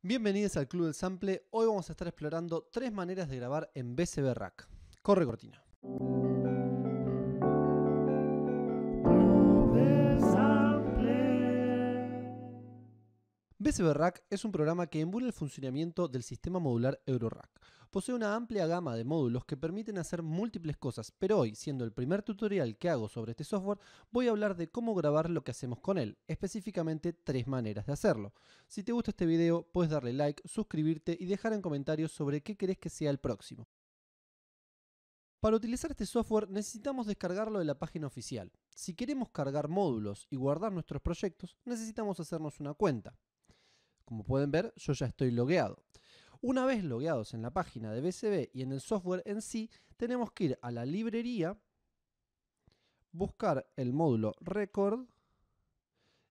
Bienvenidos al Club del Sample. Hoy vamos a estar explorando tres maneras de grabar en BCB Rack. Corre cortina. BCB Rack es un programa que emula el funcionamiento del sistema modular Eurorack. Posee una amplia gama de módulos que permiten hacer múltiples cosas, pero hoy, siendo el primer tutorial que hago sobre este software, voy a hablar de cómo grabar lo que hacemos con él, específicamente tres maneras de hacerlo. Si te gusta este video, puedes darle like, suscribirte y dejar en comentarios sobre qué querés que sea el próximo. Para utilizar este software necesitamos descargarlo de la página oficial. Si queremos cargar módulos y guardar nuestros proyectos, necesitamos hacernos una cuenta. Como pueden ver, yo ya estoy logueado. Una vez logueados en la página de BCB y en el software en sí, tenemos que ir a la librería, buscar el módulo Record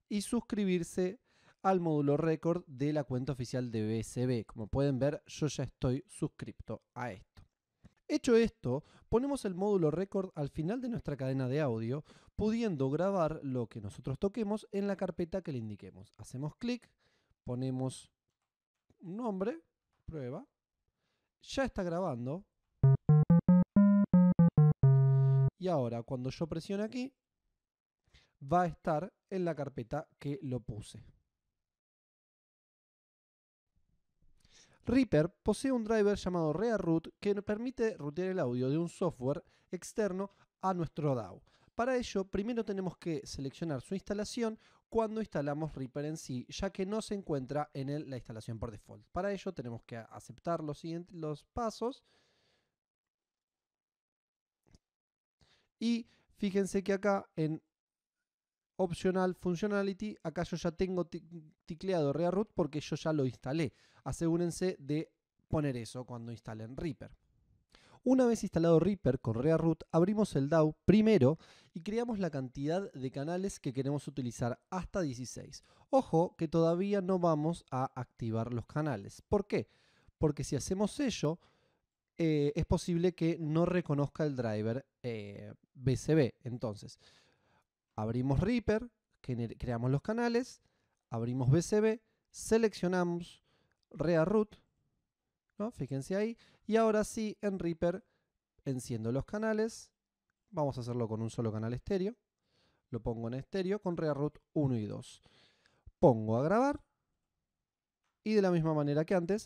y suscribirse al módulo Record de la cuenta oficial de BCB. Como pueden ver, yo ya estoy suscripto a esto. Hecho esto, ponemos el módulo Record al final de nuestra cadena de audio, pudiendo grabar lo que nosotros toquemos en la carpeta que le indiquemos. Hacemos clic ponemos un nombre, prueba, ya está grabando. Y ahora, cuando yo presione aquí, va a estar en la carpeta que lo puse. Reaper posee un driver llamado ReaRoot que nos permite rutear el audio de un software externo a nuestro DAW. Para ello, primero tenemos que seleccionar su instalación cuando instalamos Reaper en sí, ya que no se encuentra en la instalación por default. Para ello tenemos que aceptar los, siguientes, los pasos. Y fíjense que acá en opcional functionality, acá yo ya tengo ticleado Rearoot porque yo ya lo instalé. Asegúrense de poner eso cuando instalen Reaper. Una vez instalado Reaper con REAROOT, abrimos el DAW primero y creamos la cantidad de canales que queremos utilizar hasta 16. Ojo que todavía no vamos a activar los canales. ¿Por qué? Porque si hacemos ello, eh, es posible que no reconozca el driver BCB. Eh, Entonces, abrimos Reaper, creamos los canales, abrimos BCB, seleccionamos REAROOT. Fíjense ahí. Y ahora sí, en Reaper enciendo los canales. Vamos a hacerlo con un solo canal estéreo. Lo pongo en estéreo con Root 1 y 2. Pongo a grabar. Y de la misma manera que antes,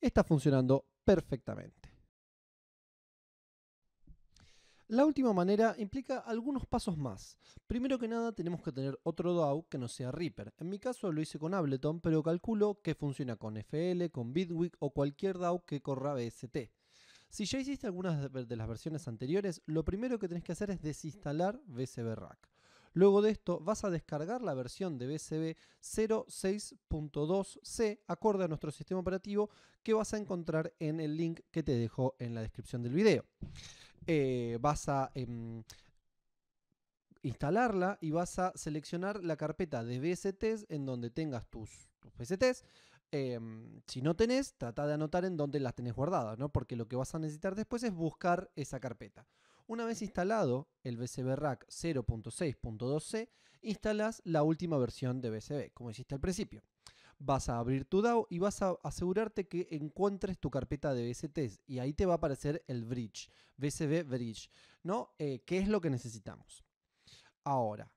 está funcionando perfectamente. La última manera implica algunos pasos más. Primero que nada tenemos que tener otro DAO que no sea Reaper. En mi caso lo hice con Ableton, pero calculo que funciona con FL, con Bitwig o cualquier DAO que corra BST. Si ya hiciste algunas de las versiones anteriores, lo primero que tenés que hacer es desinstalar BCB Rack. Luego de esto vas a descargar la versión de BCB 06.2c acorde a nuestro sistema operativo que vas a encontrar en el link que te dejo en la descripción del video. Eh, vas a em, instalarla y vas a seleccionar la carpeta de VSTs en donde tengas tus, tus em, si no tenés, trata de anotar en dónde las tenés guardadas, ¿no? porque lo que vas a necesitar después es buscar esa carpeta. Una vez instalado el BCB Rack 0.6.2c, instalas la última versión de BCB, como hiciste al principio vas a abrir tu DAO y vas a asegurarte que encuentres tu carpeta de BSTs y ahí te va a aparecer el bridge, BCB bridge, ¿no? Eh, ¿Qué es lo que necesitamos? Ahora,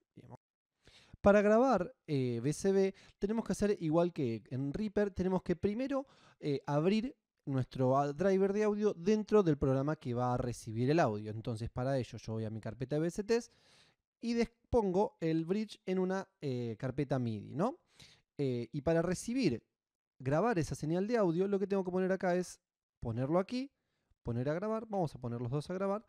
para grabar eh, BCB tenemos que hacer igual que en Reaper, tenemos que primero eh, abrir nuestro ah, driver de audio dentro del programa que va a recibir el audio. Entonces para ello yo voy a mi carpeta de VSTs y pongo el bridge en una eh, carpeta MIDI, ¿no? Eh, y para recibir, grabar esa señal de audio, lo que tengo que poner acá es ponerlo aquí, poner a grabar, vamos a poner los dos a grabar.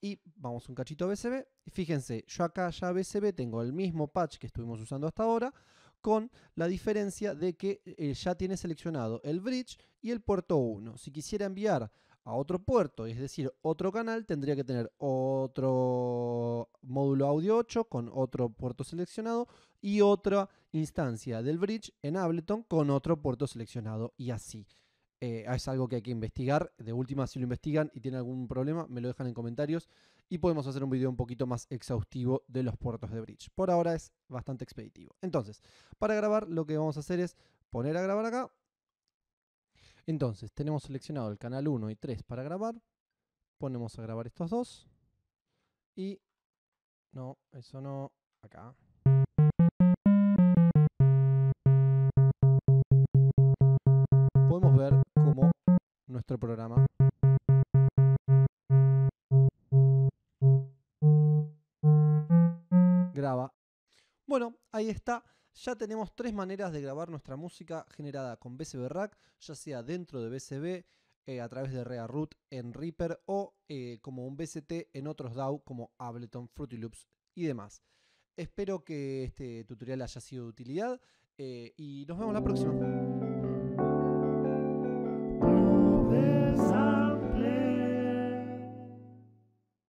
Y vamos un cachito a BCB. fíjense, yo acá ya BCB tengo el mismo patch que estuvimos usando hasta ahora, con la diferencia de que eh, ya tiene seleccionado el bridge y el puerto 1. Si quisiera enviar a otro puerto, es decir, otro canal, tendría que tener otro módulo audio 8 con otro puerto seleccionado y otra instancia del bridge en Ableton con otro puerto seleccionado y así. Eh, es algo que hay que investigar. De última, si lo investigan y tienen algún problema, me lo dejan en comentarios y podemos hacer un video un poquito más exhaustivo de los puertos de bridge. Por ahora es bastante expeditivo. Entonces, para grabar lo que vamos a hacer es poner a grabar acá, entonces, tenemos seleccionado el canal 1 y 3 para grabar. Ponemos a grabar estos dos. Y... No, eso no. Acá. Podemos ver cómo nuestro programa graba. Bueno, ahí está. Ya tenemos tres maneras de grabar nuestra música generada con BCB Rack, ya sea dentro de BCB, eh, a través de ReaRoot en Reaper o eh, como un BCT en otros DAW como Ableton, Fruity Loops y demás. Espero que este tutorial haya sido de utilidad eh, y nos vemos la próxima.